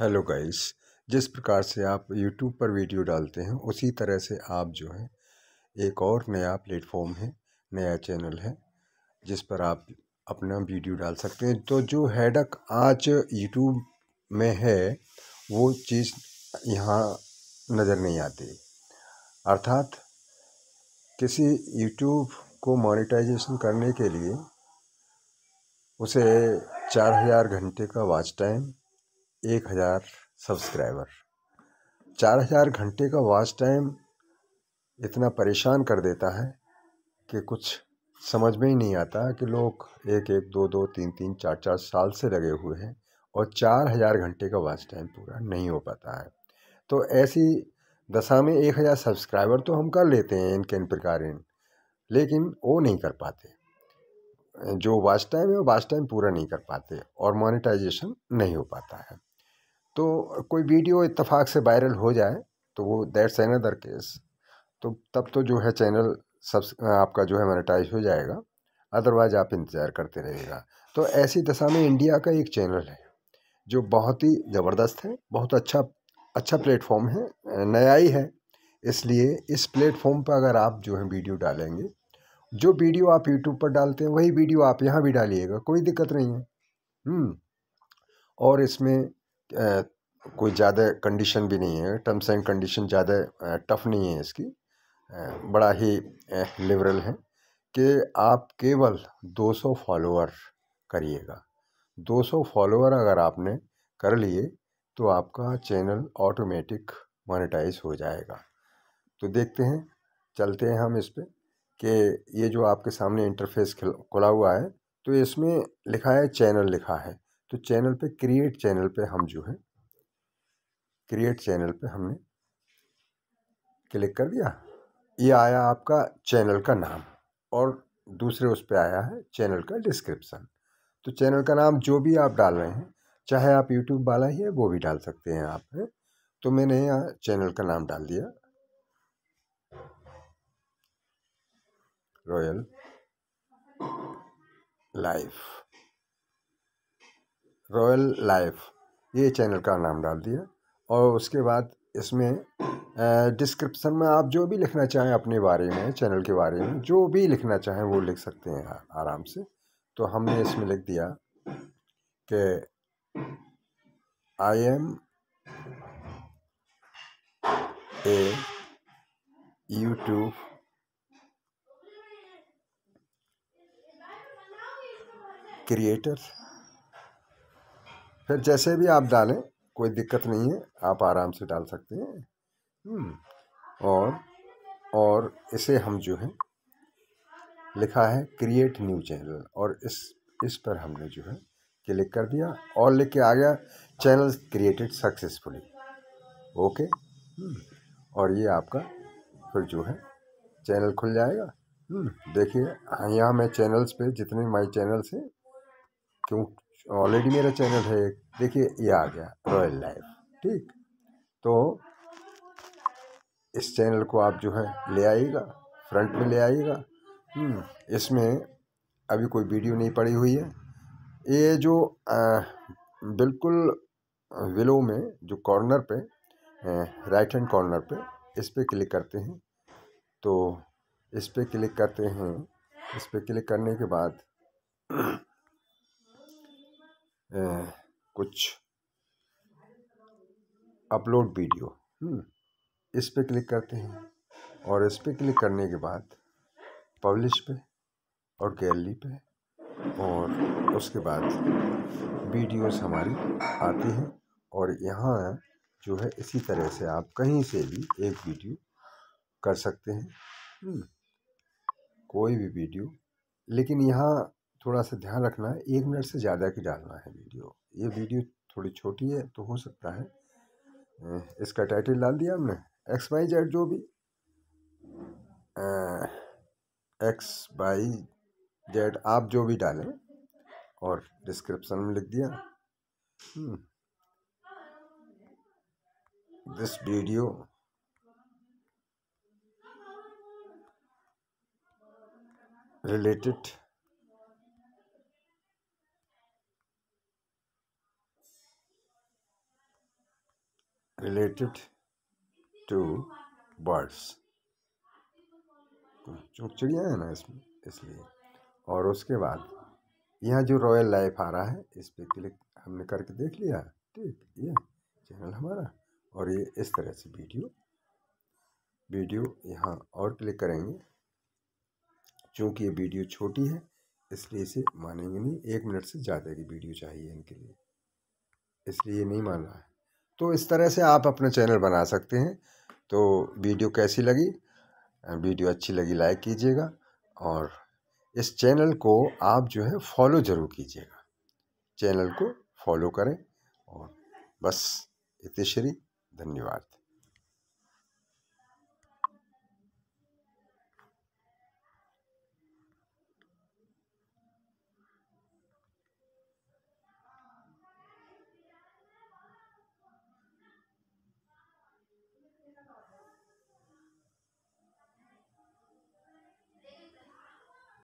Hello guys जिस प्रकार से आप यूट्यूब पर वीडियो डालते हैं उसी तरह से आप जो है एक और नया प्लेटफॉर्म है नया चैनल है जिस पर आप अपना वीडियो डाल सकते हैं तो जो हेडक आज यूट्यूब में है वो चीज़ यहाँ नज़र नहीं आती अर्थात किसी यूट्यूब को मोनेटाइजेशन करने के लिए उसे चार हज़ार घंटे का वॉच टाइम एक हज़ार सब्सक्राइबर चार हज़ार घंटे का वॉच टाइम इतना परेशान कर देता है कि कुछ समझ में ही नहीं आता कि लोग एक एक दो दो तीन तीन चार चार साल से लगे हुए हैं और चार हज़ार घंटे का वॉच टाइम पूरा नहीं हो पाता है तो ऐसी दशा में एक हज़ार सब्सक्राइबर तो हम कर लेते हैं इनके इन प्रकार इन लेकिन वो नहीं कर पाते जो वाच टाइम है वो वाच टाइम पूरा नहीं कर पाते और मोनेटाइजेशन नहीं हो पाता है तो कोई वीडियो इतफाक़ से वायरल हो जाए तो वो दैट्स अनदर केस तो तब तो जो है चैनल सब आपका जो है मोनेटाइज हो जाएगा अदरवाइज आप इंतज़ार करते रहिएगा तो ऐसी दशा में इंडिया का एक चैनल है जो बहुत ही ज़बरदस्त है बहुत अच्छा अच्छा प्लेटफॉर्म है नया ही है इसलिए इस प्लेटफॉर्म पर अगर आप जो है वीडियो डालेंगे जो वीडियो आप यूट्यूब पर डालते हैं वही वीडियो आप यहाँ भी डालिएगा कोई दिक्कत नहीं है हम्म। और इसमें कोई ज़्यादा कंडीशन भी नहीं है टर्म्स एंड कंडीशन ज़्यादा टफ नहीं है इसकी बड़ा ही लिबरल है कि आप केवल 200 फॉलोअर करिएगा 200 फॉलोअर अगर आपने कर लिए तो आपका चैनल ऑटोमेटिक मोनेटाइज हो जाएगा तो देखते हैं चलते हैं हम इस पर कि ये जो आपके सामने इंटरफेस खुला हुआ है तो इसमें लिखा है चैनल लिखा है तो चैनल पे क्रिएट चैनल पे हम जो है क्रिएट चैनल पे हमने क्लिक कर दिया ये आया आपका चैनल का नाम और दूसरे उस पर आया है चैनल का डिस्क्रिप्सन तो चैनल का नाम जो भी आप डाल रहे हैं चाहे आप यूट्यूब वाला ही है वो भी डाल सकते हैं आप है। तो मैंने यहाँ चैनल का नाम डाल दिया रॉयल लाइफ रॉयल लाइफ ये चैनल का नाम डाल दिया और उसके बाद इसमें डिस्क्रिप्शन में आप जो भी लिखना चाहें अपने बारे में चैनल के बारे में जो भी लिखना चाहें वो लिख सकते हैं आराम से तो हमने इसमें लिख दिया कि I am a YouTube creator फिर जैसे भी आप डालें कोई दिक्कत नहीं है आप आराम से डाल सकते हैं हम्म, और और इसे हम जो है लिखा है क्रिएट न्यू चैनल और इस इस पर हमने जो है क्लिक कर दिया और लिख के आ गया चैनल क्रिएटेड सक्सेसफुली ओके और ये आपका फिर जो है चैनल खुल जाएगा हम्म, देखिए हाँ, यहाँ मैं चैनल्स पे जितने माय चैनल्स हैं क्यों ऑलरेडी मेरा चैनल है देखिए ये आ गया रॉयल लाइफ ठीक तो इस चैनल को आप जो है ले आइएगा फ्रंट में ले आइएगा हम्म, इसमें अभी कोई वीडियो नहीं पड़ी हुई है ये जो आ, बिल्कुल विलो में जो कॉर्नर पे राइट हैंड कॉर्नर पे इस पर क्लिक करते हैं तो इस पर क्लिक करते हैं इस पर क्लिक करने के बाद कुछ अपलोड वीडियो हम्म, इस पर क्लिक करते हैं और इस पर क्लिक करने के बाद पब्लिश पे और गैलरी पे और उसके बाद वीडियोस हमारी आती हैं और यहाँ जो है इसी तरह से आप कहीं से भी एक वीडियो कर सकते हैं हम्म, कोई भी वीडियो लेकिन यहाँ थोड़ा सा ध्यान रखना है एक मिनट से ज़्यादा की डालना है वीडियो ये वीडियो थोड़ी छोटी है तो हो सकता है इसका टाइटल डाल दिया हमने एक्स वाई जेड जो भी एक्स वाई जेड आप जो भी डालें और डिस्क्रिप्शन में लिख दिया hmm. This video related related to birds चूँकि तो चिड़िया है ना इसमें इसलिए और उसके बाद यहाँ जो रॉयल लाइफ आ रहा है इस पर क्लिक हमने करके देख लिया ठीक ये चैनल हमारा और ये इस तरह से वीडियो वीडियो यहाँ और क्लिक करेंगे चूँकि ये वीडियो छोटी है इसलिए इसे मानेंगे नहीं एक मिनट से ज़्यादा की वीडियो चाहिए इनके लिए इसलिए ये नहीं मान रहा है तो इस तरह से आप अपना चैनल बना सकते हैं तो वीडियो कैसी लगी वीडियो अच्छी लगी लाइक कीजिएगा और इस चैनल को आप जो है फॉलो ज़रूर कीजिएगा चैनल को फॉलो करें और बस इतिश्री धन्यवाद